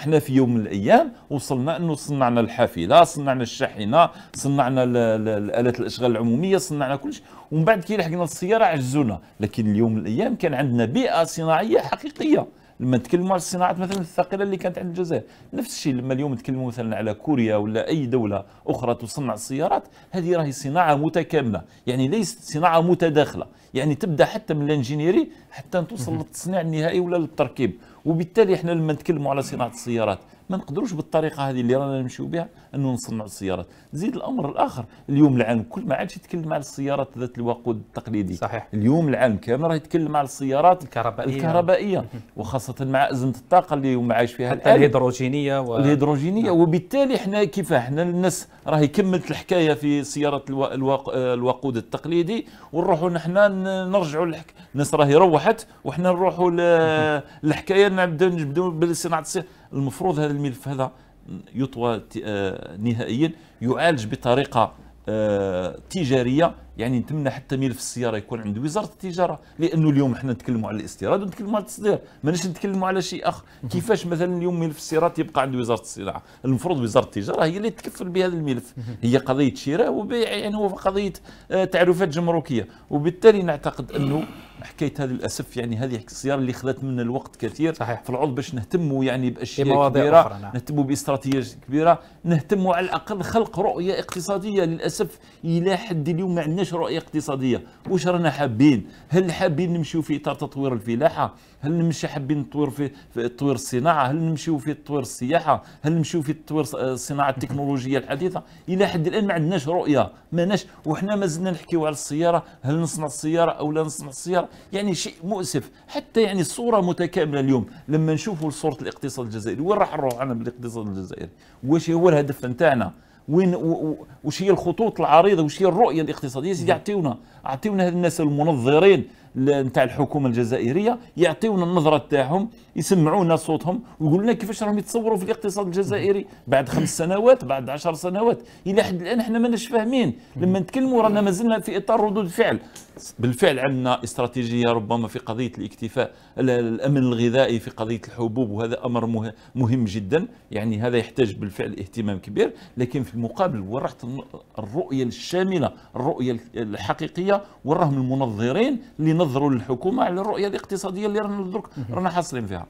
احنا في يوم من الايام وصلنا انه صنعنا الحافله صنعنا الشاحنه صنعنا الالات الاشغال العموميه صنعنا كل شيء ومن بعد كي لحقنا السياره عجزونا لكن اليوم من الايام كان عندنا بيئه صناعيه حقيقيه لما نتكلموا على الصناعات مثلا الثقيله اللي كانت عند الجزائر نفس الشيء لما اليوم نتكلموا مثلا على كوريا ولا اي دوله اخرى تصنع السيارات هذه راهي صناعه متكامله يعني ليست صناعه متداخله يعني تبدا حتى من الانجينيري حتى توصل للتصنيع النهائي ولا للتركيب وبالتالي احنا لما نتكلموا على صناعه السيارات ما نقدروش بالطريقه هذه اللي رانا نمشيو بها انه نصنعوا السيارات زيد الامر الاخر اليوم العالم كل ما عادش يتكلم على السيارات ذات الوقود التقليدي صحيح اليوم العالم كامل راه يتكلم على السيارات الكهربائيه الكهربائيه وخاصه مع ازمه الطاقه اللي هما عايش فيها حتى الهيدروجينيه و... الهيدروجينيه نعم. وبالتالي احنا كيف احنا الناس راهي كملت الحكايه في سياره الو... الو... الوقود التقليدي ونروحوا نحنا نرجعوا الناس راهي روحت وحنا نروحوا للحكايه كان نبدا نبداو بالصناعه السياحه المفروض هذا الملف هذا يطوى آه، نهائيا يعالج بطريقه آه، تجاريه يعني نتمنى حتى ملف السياره يكون عند وزاره التجاره لانه اليوم احنا نتكلموا على الاستيراد ونتكلموا على التصدير ماناش نتكلموا على شيء اخر كيفاش مثلا اليوم ملف السيارات يبقى عند وزاره الصناعه المفروض وزاره التجاره هي اللي تكفل بهذا الملف هي قضيه شراء وبيع يعني هو قضيه آه، تعرفات جمركيه وبالتالي نعتقد انه حكايه هذه للاسف يعني هذه السياره اللي خذت منا الوقت كثير صحيح. في العرض باش نهتموا يعني باشياء إيه، كبيره نعم. نهتموا باستراتيجيات كبيره نهتموا على الاقل خلق رؤيه اقتصاديه للاسف الى حد اليوم ما عندناش رؤيه اقتصاديه واش رانا حابين هل حابين نمشيو في اطار تطوير الفلاحه هل نمشي حابين نطور في, في تطوير الصناعه هل نمشيو في تطوير السياحه هل نمشيو في تطوير الصناعه آه، التكنولوجيه الحديثه الى حد الان ما عندناش رؤيه ما ناش وحنا مازلنا نحكيو على السياره هل نصنع السياره او لا نصنع السياره يعني شيء مؤسف حتى يعني الصوره متكامله اليوم لما نشوفوا صوره الاقتصاد الجزائري وين راح نروح انا بالاقتصاد الجزائري واش هو الهدف نتاعنا وين وش هي الخطوط العريضه وش هي الرؤيه الاقتصاديه سيدي نعم. اعطيونا اعطيونا الناس المنظرين نتاع الحكومه الجزائريه يعطيونا النظره تاعهم يسمعونا صوتهم ويقولوا لنا كيفاش راهم يتصوروا في الاقتصاد الجزائري بعد خمس سنوات بعد عشر سنوات الى حد الان احنا ماناش فاهمين لما نتكلموا رانا مازلنا في اطار ردود فعل بالفعل عندنا استراتيجيه ربما في قضيه الاكتفاء الامن الغذائي في قضيه الحبوب وهذا امر مهم جدا يعني هذا يحتاج بالفعل اهتمام كبير لكن في المقابل ورحت الرؤيه الشامله الرؤيه الحقيقيه وراهم المنظرين اللي نظروا للحكومه على الرؤيه الاقتصاديه اللي رانا درك رانا حاصلين فيها